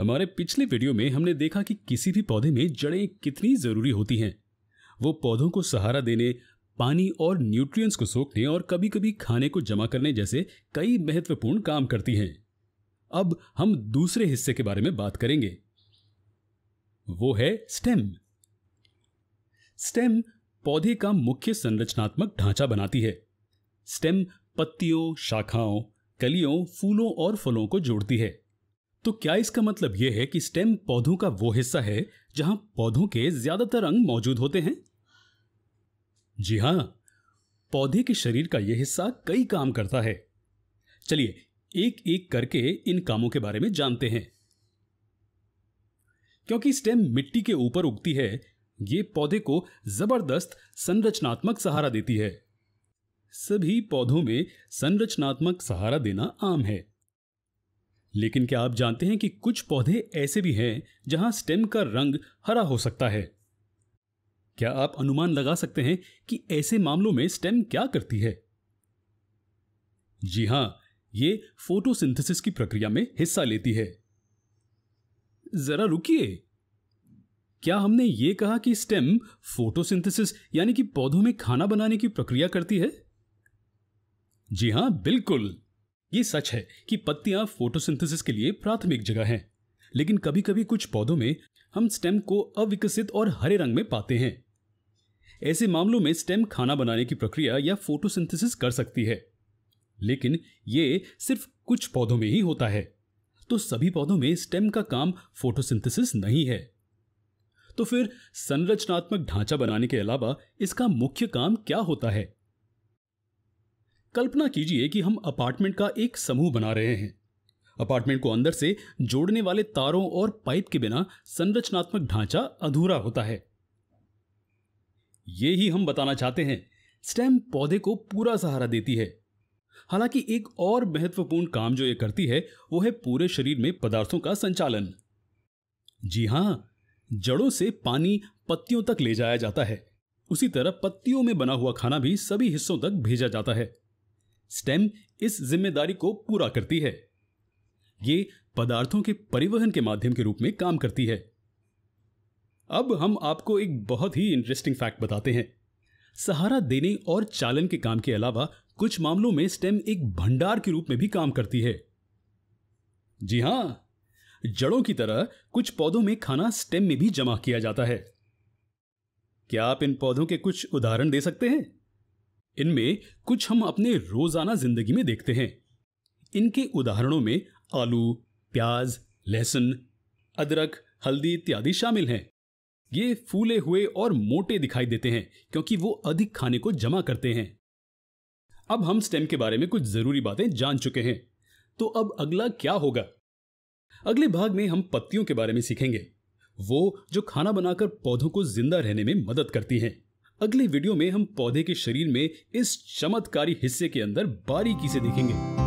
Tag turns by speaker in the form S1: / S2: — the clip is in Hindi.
S1: हमारे पिछले वीडियो में हमने देखा कि किसी भी पौधे में जड़ें कितनी ज़रूरी होती हैं वो पौधों को सहारा देने पानी और न्यूट्रिएंट्स को सोखने और कभी कभी खाने को जमा करने जैसे कई महत्वपूर्ण काम करती हैं अब हम दूसरे हिस्से के बारे में बात करेंगे वो है स्टेम स्टेम पौधे का मुख्य संरचनात्मक ढांचा बनाती है स्टेम पत्तियों शाखाओं कलियों फूलों और फलों को जोड़ती है तो क्या इसका मतलब यह है कि स्टेम पौधों का वो हिस्सा है जहां पौधों के ज्यादातर अंग मौजूद होते हैं जी हां पौधे के शरीर का यह हिस्सा कई काम करता है चलिए एक एक करके इन कामों के बारे में जानते हैं क्योंकि स्टेम मिट्टी के ऊपर उगती है ये पौधे को जबरदस्त संरचनात्मक सहारा देती है सभी पौधों में संरचनात्मक सहारा देना आम है लेकिन क्या आप जानते हैं कि कुछ पौधे ऐसे भी हैं जहां स्टेम का रंग हरा हो सकता है क्या आप अनुमान लगा सकते हैं कि ऐसे मामलों में स्टेम क्या करती है जी हां ये फोटोसिंथेसिस की प्रक्रिया में हिस्सा लेती है जरा रुकिए क्या हमने ये कहा कि स्टेम फोटोसिंथेसिस यानी कि पौधों में खाना बनाने की प्रक्रिया करती है जी हां बिल्कुल ये सच है कि पत्तियां फोटोसिंथेसिस के लिए प्राथमिक जगह हैं लेकिन कभी कभी कुछ पौधों में हम स्टेम को अविकसित और हरे रंग में पाते हैं ऐसे मामलों में स्टेम खाना बनाने की प्रक्रिया या फोटोसिंथेसिस कर सकती है लेकिन ये सिर्फ कुछ पौधों में ही होता है तो सभी पौधों में स्टेम का काम फोटोसिंथेसिस नहीं है तो फिर संरचनात्मक ढांचा बनाने के अलावा इसका मुख्य काम क्या होता है कल्पना कीजिए कि हम अपार्टमेंट का एक समूह बना रहे हैं अपार्टमेंट को अंदर से जोड़ने वाले तारों और पाइप के बिना संरचनात्मक ढांचा अधूरा होता है ये ही हम बताना चाहते हैं स्टेम पौधे को पूरा सहारा देती है हालांकि एक और महत्वपूर्ण काम जो ये करती है वो है पूरे शरीर में पदार्थों का संचालन जी हां जड़ों से पानी पत्तियों तक ले जाया जाता है उसी तरह पत्तियों में बना हुआ खाना भी सभी हिस्सों तक भेजा जाता है स्टेम इस जिम्मेदारी को पूरा करती है ये पदार्थों के परिवहन के माध्यम के रूप में काम करती है अब हम आपको एक बहुत ही इंटरेस्टिंग फैक्ट बताते हैं सहारा देने और चालन के काम के अलावा कुछ मामलों में स्टेम एक भंडार के रूप में भी काम करती है जी हां जड़ों की तरह कुछ पौधों में खाना स्टेम में भी जमा किया जाता है क्या आप इन पौधों के कुछ उदाहरण दे सकते हैं इनमें कुछ हम अपने रोजाना जिंदगी में देखते हैं इनके उदाहरणों में आलू प्याज लहसुन अदरक हल्दी इत्यादि शामिल हैं ये फूले हुए और मोटे दिखाई देते हैं क्योंकि वो अधिक खाने को जमा करते हैं अब हम स्टेम के बारे में कुछ जरूरी बातें जान चुके हैं तो अब अगला क्या होगा अगले भाग में हम पत्तियों के बारे में सीखेंगे वो जो खाना बनाकर पौधों को जिंदा रहने में मदद करती हैं अगले वीडियो में हम पौधे के शरीर में इस चमत्कारी हिस्से के अंदर बारीकी से देखेंगे